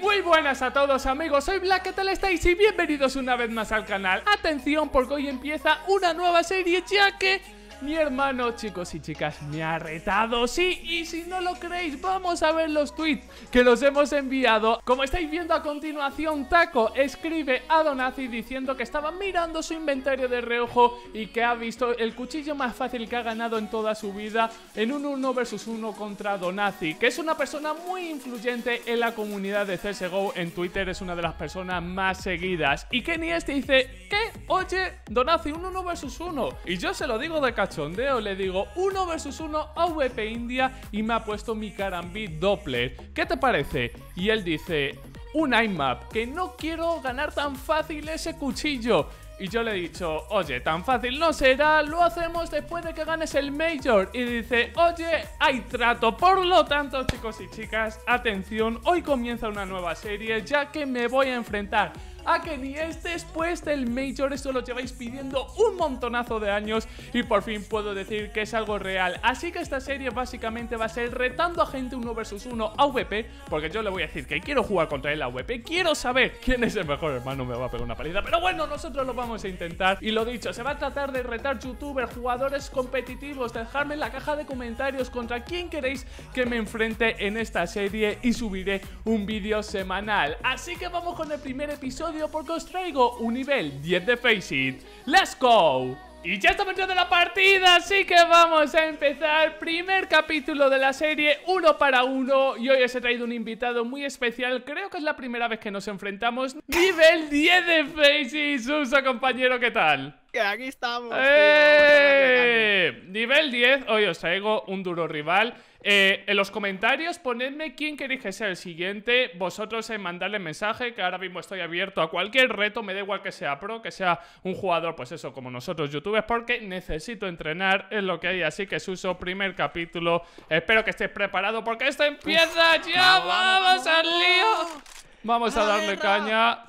Muy buenas a todos amigos, soy Black, ¿qué estáis? Y bienvenidos una vez más al canal Atención porque hoy empieza una nueva serie ya que mi hermano, chicos y chicas, me ha retado. Sí, y si no lo creéis, vamos a ver los tweets que los hemos enviado. Como estáis viendo a continuación, Taco escribe a Donazi diciendo que estaba mirando su inventario de reojo y que ha visto el cuchillo más fácil que ha ganado en toda su vida en un 1 vs 1 contra Donazi, que es una persona muy influyente en la comunidad de CSGO. En Twitter es una de las personas más seguidas. Y Kenny este dice, ¿qué? Oye, Donazi, un 1 vs 1. Y yo se lo digo de chondeo, le digo 1 versus 1 VP India y me ha puesto mi Karambi Doppler. ¿Qué te parece? Y él dice, un IMAP, que no quiero ganar tan fácil ese cuchillo. Y yo le he dicho, oye, tan fácil no será, lo hacemos después de que ganes el Major. Y dice, oye, hay trato. Por lo tanto, chicos y chicas, atención, hoy comienza una nueva serie ya que me voy a enfrentar a que ni es después del Major, esto lo lleváis pidiendo un montonazo de años y por fin puedo decir que es algo real. Así que esta serie básicamente va a ser retando a gente 1 vs 1 VP porque yo le voy a decir que quiero jugar contra él a AVP, quiero saber quién es el mejor hermano, me va a pegar una paliza, pero bueno, nosotros lo vamos a intentar. Y lo dicho, se va a tratar de retar youtubers, jugadores competitivos, dejarme en la caja de comentarios contra quién queréis que me enfrente en esta serie y subiré un vídeo semanal. Así que vamos con el primer episodio porque os traigo un nivel 10 de Face ¡Let's go! Y ya estamos dentro de la partida, así que vamos a empezar primer capítulo de la serie uno para uno y hoy os he traído un invitado muy especial, creo que es la primera vez que nos enfrentamos, nivel 10 de Faceit, Suso compañero, ¿qué tal? que aquí estamos. ¡Eh! Nivel 10, hoy os traigo un duro rival. Eh, en los comentarios ponedme quién queréis que sea el siguiente, vosotros en mandarle mensaje, que ahora mismo estoy abierto a cualquier reto, me da igual que sea pro, que sea un jugador, pues eso, como nosotros youtubers, porque necesito entrenar, en lo que hay, así que uso primer capítulo, espero que estéis preparados porque esto empieza ya, vamos, al lío. Vamos a, darle caña. A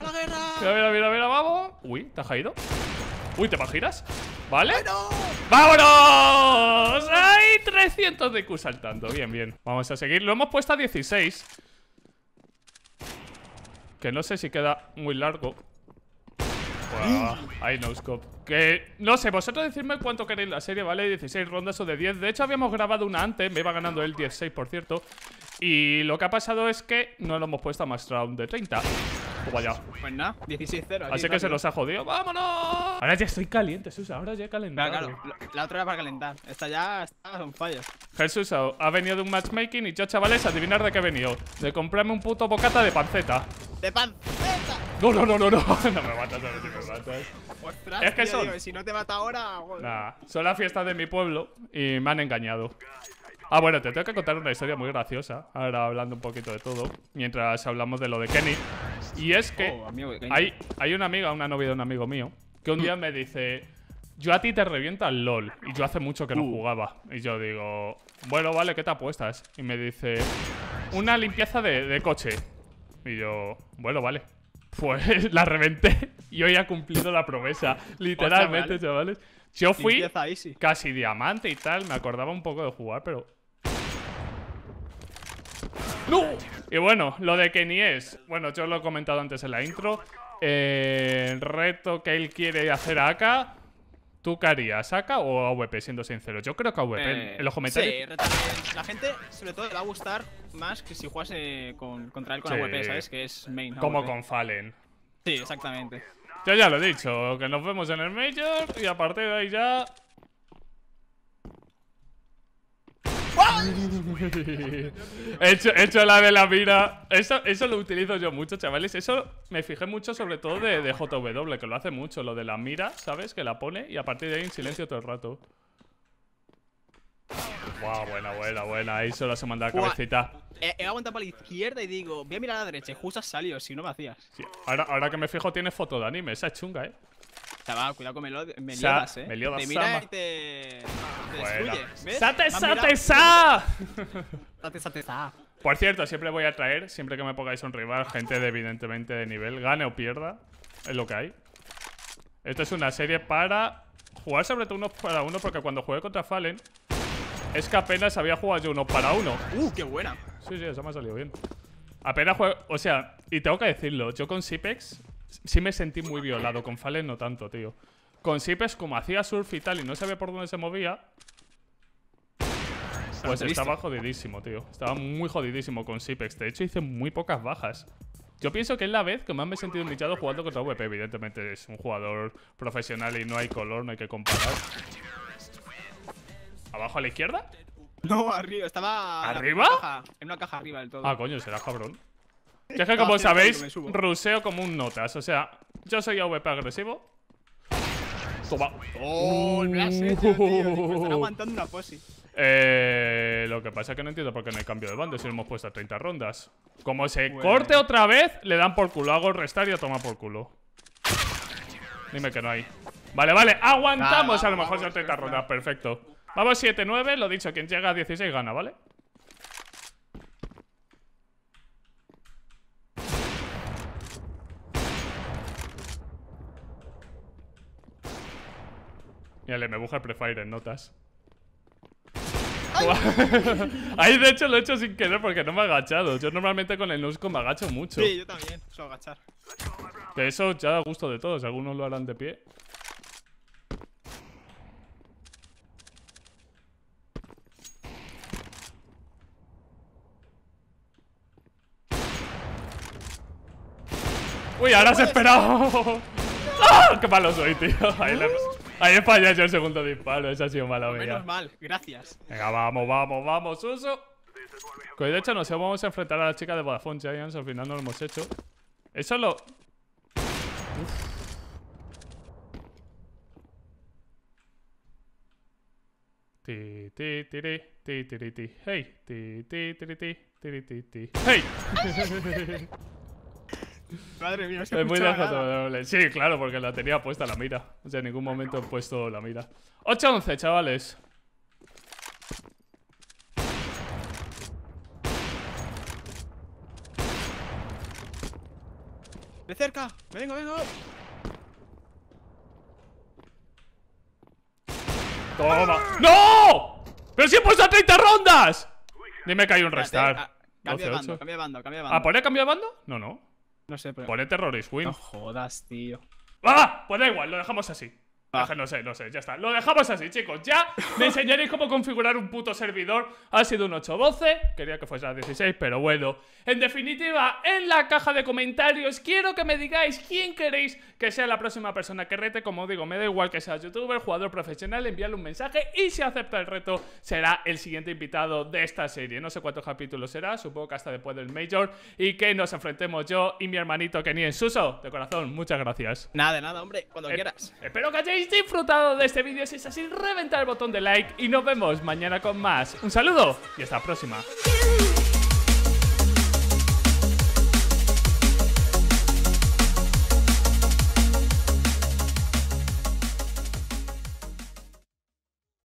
la guerra. vamos. Uy, ¿te has caído? Uy, ¿te imaginas? ¿Vale? ¡No! ¡Vámonos! ¡Ay! 300 de Q saltando. Bien, bien. Vamos a seguir. Lo hemos puesto a 16. Que no sé si queda muy largo. Ay, no scope. Que no sé, vosotros decidme cuánto queréis la serie, ¿vale? 16 rondas o de 10. De hecho, habíamos grabado una antes. Me iba ganando el 16, por cierto. Y lo que ha pasado es que no lo hemos puesto a más round de 30. Pues nada, 16-0. Así que se los ha jodido. ¡Vámonos! Ahora ya estoy caliente, Sus. Ahora ya he calentado. La otra era para calentar. Esta ya está son fallos. Jesús ha venido de un matchmaking y yo, chavales, adivinar de qué he venido. De comprarme un puto bocata de panceta. ¡De panceta! No, no, no, no, no. No me matas, no me matas. es que son... si no te mata ahora. Nah, son las fiestas de mi pueblo y me han engañado. Ah, bueno, te tengo que contar una historia muy graciosa. Ahora hablando un poquito de todo. Mientras hablamos de lo de Kenny. Y es que oh, hay, una amiga, una novia de un amigo mío, que un día me dice... Yo a ti te revienta el LOL. Y yo hace mucho que no uh. jugaba. Y yo digo... Bueno, vale, ¿qué te apuestas? Y me dice... Una limpieza de, de coche. Y yo... Bueno, vale. Pues la reventé y hoy ha cumplido la promesa. Literalmente, chavales. Yo fui casi diamante y tal. Me acordaba un poco de jugar, pero ¡No! Y bueno, lo de que ni es. Bueno, yo lo he comentado antes en la intro. Eh, el reto que él quiere hacer a AK. ¿Tú qué harías? ¿Aka o AWP, siendo sincero? Yo creo que AWP. en eh, los la gente, sobre todo, le va a gustar más que si juegas contra él con AWP, ¿sabes? Que es main. Como con Fallen. Sí, exactamente. Yo ya lo he dicho, que nos vemos en el Major y a partir de ahí ya he, hecho, la de la mira. Eso, eso, lo utilizo yo mucho, chavales. Eso me fijé mucho, sobre todo de, de, JW, que lo hace mucho. Lo de la mira, ¿sabes? Que la pone y a partir de ahí en silencio todo el rato. Wow, buena, buena, buena. Ahí solo se manda la cabecita. Eh, he, aguantado para la izquierda y digo, voy a mirar a la derecha. Justo has salido, si no me hacías. Ahora, ahora que me fijo, tiene foto de anime. Esa es chunga, eh cuidado con Meliodas, eh. te mira y te, destruye. ¡Sate, sate, ¡Sate, sa! Por cierto, siempre voy a traer, siempre que me pongáis un rival, gente de, evidentemente de nivel, gane o pierda, es lo que hay. Esto es una serie para jugar sobre todo uno para uno, porque cuando jugué contra Fallen, es que apenas había jugado yo uno para uno. ¡Uh, qué buena! Sí, sí, eso me ha salido bien. Apenas juego, o sea, y tengo que decirlo, yo con Sipex sí me sentí muy violado. Con Fallen no tanto, tío. Con Sipes, como hacía surf y tal y no sabía por dónde se movía, pues estaba jodidísimo, tío. Estaba muy jodidísimo con Sipex. De hecho, hice muy pocas bajas. Yo pienso que es la vez que más me he sentido humillado jugando contra VP. Evidentemente es un jugador profesional y no hay color, no hay que comparar. ¿Abajo a la izquierda? No, arriba. Estaba... ¿Arriba? En en una caja arriba del todo. Ah, coño, será cabrón. Ya es que como ah, sabéis, ruseo como un notas. O sea, yo soy AVP agresivo. Toma. Oh, lo aguantando una posi. Eh, lo que pasa es que no entiendo por qué no hay cambio de bando si lo hemos puesto a 30 rondas. Como se corte otra vez, le dan por culo. Hago el restar y a tomar por culo. Dime que no hay. Vale, vale, aguantamos. a lo mejor son 30 rondas, perfecto. Vamos 7-9, lo dicho, quien llega a 16 gana, ¿vale? Mírale, me buja el prefire en notas. Ahí de hecho lo he hecho sin querer porque no me he agachado. Yo normalmente con el Nusco me agacho mucho. Sí, yo también, solo agachar. Que eso ya da gusto de todos, algunos lo harán de pie. Uy, ahora has esperado. ¡Ah! ¡Qué malo soy, tío! Ahí le... Ahí he fallado el segundo disparo, esa ha sido mala mía. Menos mal, gracias. Venga, vamos, vamos, vamos, uso. de hecho no sé, vamos a enfrentar a la chica de Vodafone Giants, al final no lo hemos hecho. Eso lo... Ti, ti, ti, ti, ti, ti, hey, ti, ti, ti, ti, ti, ti, ti, hey. Madre mía, es muy Sí, claro, porque la tenía puesta la mira. O sea, en ningún momento he puesto la mira. 8-11, chavales. ¡De cerca! ¡Me vengo, vengo! ¡Toma! ¡No! ¡Pero si he puesto a 30 rondas! Dime que hay un restar. Ah, cambia de bando, cambia de ¿Ah, bando, cambia de bando. cambio de bando? No, no. No sé, pero. Pone terroris, win. No jodas, tío. ¡Ah! Pues da igual, lo dejamos así. Ah. No sé, no sé, ya está. Lo dejamos así, chicos. Ya me enseñaréis cómo configurar un puto servidor. Ha sido un 8 voce. quería que fuese a 16, pero bueno. En definitiva, en la caja de comentarios quiero que me digáis quién queréis que sea la próxima persona que rete. Como digo, me da igual que sea youtuber, jugador profesional, enviarle un mensaje y si acepta el reto será el siguiente invitado de esta serie. No sé cuántos capítulos será, supongo que hasta después del Major y que nos enfrentemos yo y mi hermanito Kenny en Suso. De corazón, muchas gracias. Nada, nada, hombre, cuando eh, quieras. Espero que hayáis disfrutado de este vídeo. Si es así, reventad el botón de like y nos vemos mañana con más. Un saludo y hasta la próxima.